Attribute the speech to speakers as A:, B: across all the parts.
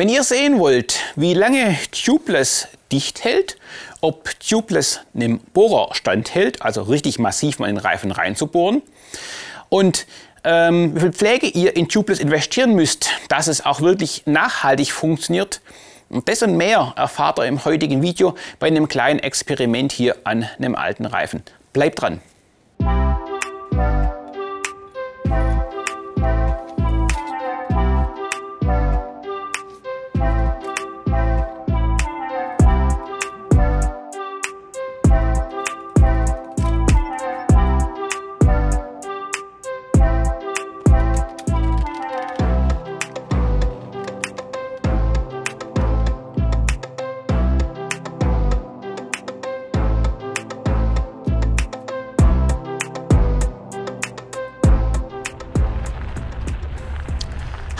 A: Wenn ihr sehen wollt, wie lange Tubeless dicht hält, ob Tubeless einem Bohrer standhält, also richtig massiv mal in den Reifen reinzubohren, und ähm, wie viel Pflege ihr in Tubeless investieren müsst, dass es auch wirklich nachhaltig funktioniert, und das und mehr erfahrt ihr im heutigen Video bei einem kleinen Experiment hier an einem alten Reifen. Bleibt dran!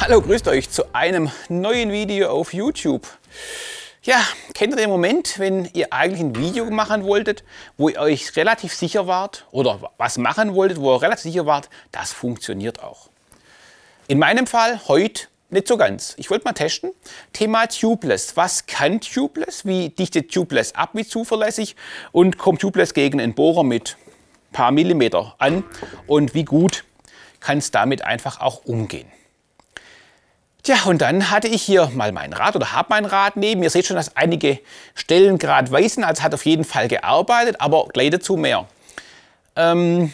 A: Hallo, grüßt euch zu einem neuen Video auf YouTube. Ja, kennt ihr den Moment, wenn ihr eigentlich ein Video machen wolltet, wo ihr euch relativ sicher wart oder was machen wolltet, wo ihr relativ sicher wart, das funktioniert auch. In meinem Fall heute nicht so ganz. Ich wollte mal testen. Thema Tubeless. Was kann Tubeless? Wie dichtet Tubeless ab? Wie zuverlässig? Und kommt Tubeless gegen einen Bohrer mit ein paar Millimeter an? Und wie gut kann es damit einfach auch umgehen? Tja, und dann hatte ich hier mal mein Rad oder habe mein Rad neben. Ihr seht schon, dass einige Stellen gerade weiß sind, also hat auf jeden Fall gearbeitet, aber gleich dazu mehr. Ähm,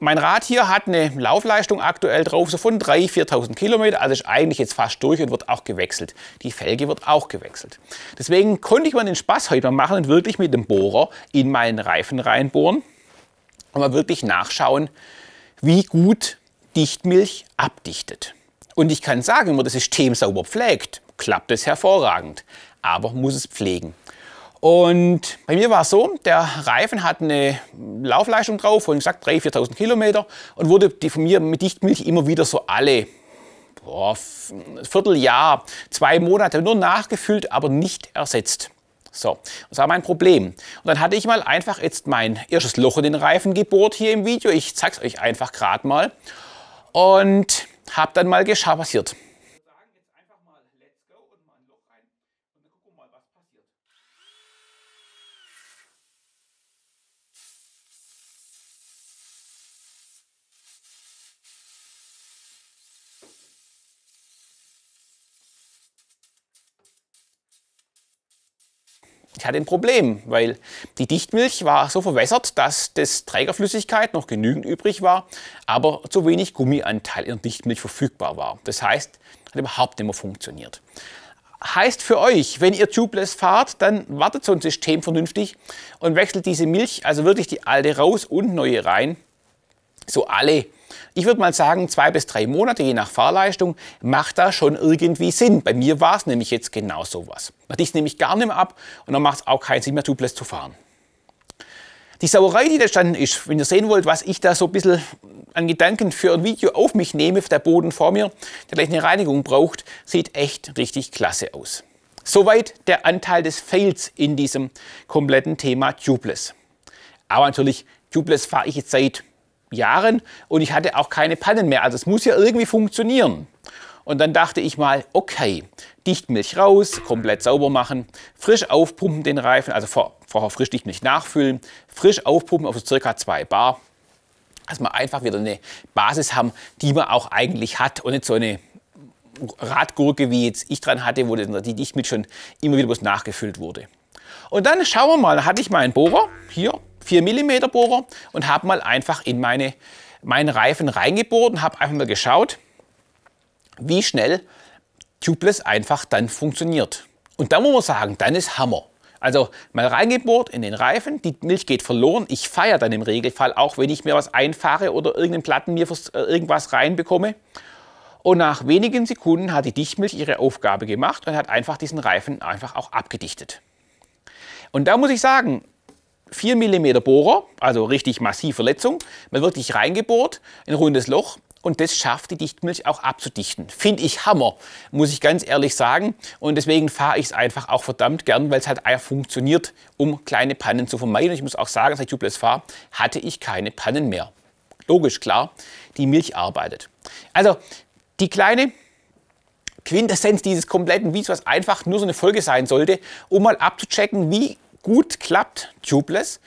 A: mein Rad hier hat eine Laufleistung aktuell drauf, so von 3.000, 4.000 Kilometer, also ist eigentlich jetzt fast durch und wird auch gewechselt. Die Felge wird auch gewechselt. Deswegen konnte ich mal den Spaß heute mal machen und wirklich mit dem Bohrer in meinen Reifen reinbohren und mal wirklich nachschauen, wie gut Dichtmilch abdichtet. Und ich kann sagen, wenn man das System sauber pflegt, klappt es hervorragend. Aber muss es pflegen. Und bei mir war es so, der Reifen hat eine Laufleistung drauf von, gesagt, 3.000, 4.000 Kilometer und wurde die von mir mit Dichtmilch immer wieder so alle boah, Vierteljahr, zwei Monate nur nachgefüllt, aber nicht ersetzt. So, das war mein Problem. Und dann hatte ich mal einfach jetzt mein erstes Loch in den Reifen gebohrt hier im Video. Ich zeig's euch einfach gerade mal. Und hab dann mal geschah passiert. Ich hatte ein Problem, weil die Dichtmilch war so verwässert, dass des Trägerflüssigkeit noch genügend übrig war, aber zu wenig Gummianteil in der Dichtmilch verfügbar war. Das heißt, hat überhaupt nicht mehr funktioniert. Heißt für euch, wenn ihr tubeless fahrt, dann wartet so ein System vernünftig und wechselt diese Milch, also wirklich die alte raus und neue rein, so alle, ich würde mal sagen, zwei bis drei Monate, je nach Fahrleistung, macht da schon irgendwie Sinn. Bei mir war es nämlich jetzt genau sowas. Dann ich es nämlich gar nicht mehr ab und dann macht es auch keinen Sinn mehr, Tubeless zu fahren. Die Sauerei, die da standen ist, wenn ihr sehen wollt, was ich da so ein bisschen an Gedanken für ein Video auf mich nehme, der Boden vor mir, der gleich eine Reinigung braucht, sieht echt richtig klasse aus. Soweit der Anteil des Fails in diesem kompletten Thema Tubeless. Aber natürlich, Tubeless fahre ich jetzt seit Jahren und ich hatte auch keine Pannen mehr. Also es muss ja irgendwie funktionieren. Und dann dachte ich mal, okay, Dichtmilch raus, komplett sauber machen, frisch aufpumpen den Reifen, also vor, vorher frisch Dichtmilch nachfüllen, frisch aufpumpen auf so ca. 2 Bar, dass wir einfach wieder eine Basis haben, die man auch eigentlich hat und nicht so eine Radgurke, wie jetzt ich dran hatte, wo die Dichtmilch schon immer wieder bloß nachgefüllt wurde. Und dann schauen wir mal, da hatte ich meinen Bohrer, hier, 4 mm Bohrer und habe mal einfach in meine, meinen Reifen reingebohrt und habe einfach mal geschaut, wie schnell Tubeless einfach dann funktioniert. Und da muss man sagen, dann ist Hammer. Also mal reingebohrt in den Reifen, die Milch geht verloren. Ich feiere dann im Regelfall auch, wenn ich mir was einfahre oder irgendeinen Platten mir äh, irgendwas reinbekomme. Und nach wenigen Sekunden hat die Dichtmilch ihre Aufgabe gemacht und hat einfach diesen Reifen einfach auch abgedichtet. Und da muss ich sagen, 4 mm Bohrer, also richtig massiv Verletzung. mal wirklich dich reingebohrt, ein rundes Loch und das schafft die Dichtmilch auch abzudichten. Finde ich Hammer, muss ich ganz ehrlich sagen. Und deswegen fahre ich es einfach auch verdammt gern, weil es halt einfach funktioniert, um kleine Pannen zu vermeiden. Und ich muss auch sagen, seit ich Tubeless fahre, hatte ich keine Pannen mehr. Logisch, klar, die Milch arbeitet. Also die kleine Quintessenz dieses kompletten Videos, was einfach nur so eine Folge sein sollte, um mal abzuchecken, wie gut klappt, tubeless.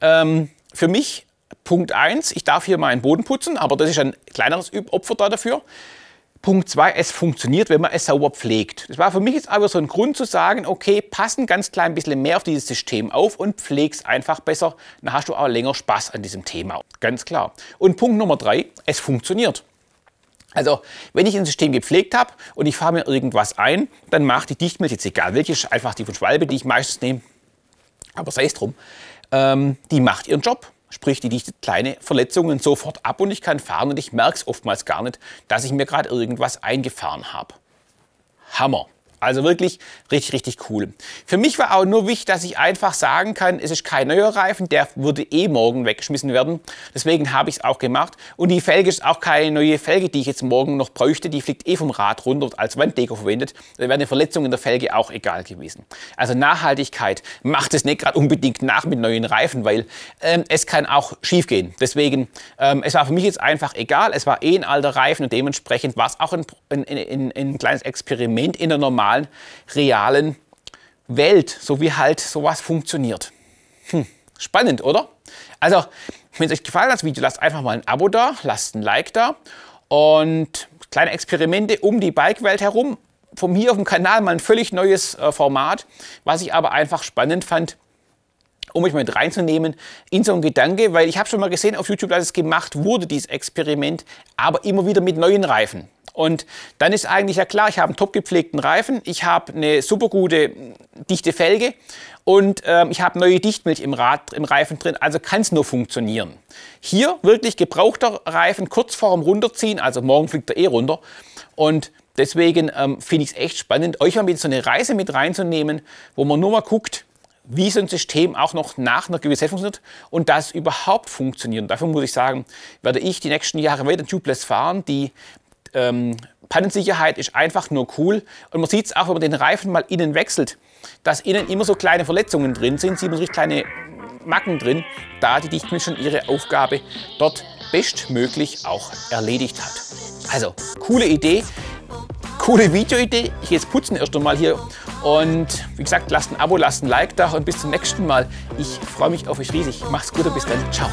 A: Ähm, für mich Punkt 1, ich darf hier meinen Boden putzen, aber das ist ein kleineres Opfer da dafür. Punkt 2, es funktioniert, wenn man es sauber pflegt. Das war für mich jetzt aber so ein Grund zu sagen, okay, pass ein ganz klein bisschen mehr auf dieses System auf und pflegst einfach besser. Dann hast du auch länger Spaß an diesem Thema. Ganz klar. Und Punkt Nummer 3, es funktioniert. Also, wenn ich ein System gepflegt habe und ich fahre mir irgendwas ein, dann macht die Dichtmilch, jetzt egal welche, einfach die von Schwalbe, die ich meistens nehme, aber sei es drum, ähm, die macht ihren Job. Sprich, die dichtet kleine Verletzungen sofort ab und ich kann fahren und ich merke es oftmals gar nicht, dass ich mir gerade irgendwas eingefahren habe. Hammer. Also wirklich richtig, richtig cool. Für mich war auch nur wichtig, dass ich einfach sagen kann, es ist kein neuer Reifen, der würde eh morgen weggeschmissen werden. Deswegen habe ich es auch gemacht. Und die Felge ist auch keine neue Felge, die ich jetzt morgen noch bräuchte. Die fliegt eh vom Rad runter und als Wanddeko verwendet. Da wäre eine Verletzung in der Felge auch egal gewesen. Also Nachhaltigkeit macht es nicht gerade unbedingt nach mit neuen Reifen, weil ähm, es kann auch schief gehen. Deswegen, ähm, es war für mich jetzt einfach egal. Es war eh ein alter Reifen und dementsprechend war es auch ein, ein, ein, ein kleines Experiment in der normalen normalen, realen Welt, so wie halt sowas funktioniert. Hm, spannend, oder? Also, wenn es euch gefallen hat, das Video, lasst einfach mal ein Abo da, lasst ein Like da und kleine Experimente um die Bike-Welt herum. Von mir auf dem Kanal mal ein völlig neues äh, Format, was ich aber einfach spannend fand um euch mal mit reinzunehmen in so einen Gedanke, weil ich habe schon mal gesehen auf YouTube, dass es gemacht wurde, dieses Experiment, aber immer wieder mit neuen Reifen. Und dann ist eigentlich ja klar, ich habe einen top gepflegten Reifen, ich habe eine super gute hm, dichte Felge und ähm, ich habe neue Dichtmilch im, Rad, im Reifen drin, also kann es nur funktionieren. Hier wirklich gebrauchter Reifen kurz vorm Runterziehen, also morgen fliegt er eh runter und deswegen ähm, finde ich es echt spannend, euch mal mit so eine Reise mit reinzunehmen, wo man nur mal guckt, wie so ein System auch noch nach einer gewissen Zeit funktioniert und das überhaupt funktioniert. Und dafür muss ich sagen, werde ich die nächsten Jahre weiter tubeless fahren. Die ähm, Pannensicherheit ist einfach nur cool. Und man sieht es auch, wenn man den Reifen mal innen wechselt, dass innen immer so kleine Verletzungen drin sind, sieht man richtig kleine Macken drin, da die Dichtmilch schon ihre Aufgabe dort bestmöglich auch erledigt hat. Also, coole Idee, coole Videoidee. Ich gehe jetzt putzen erst einmal hier und wie gesagt, lasst ein Abo, lasst ein Like da und bis zum nächsten Mal. Ich freue mich auf euch riesig. Macht's gut und bis dann. Ciao.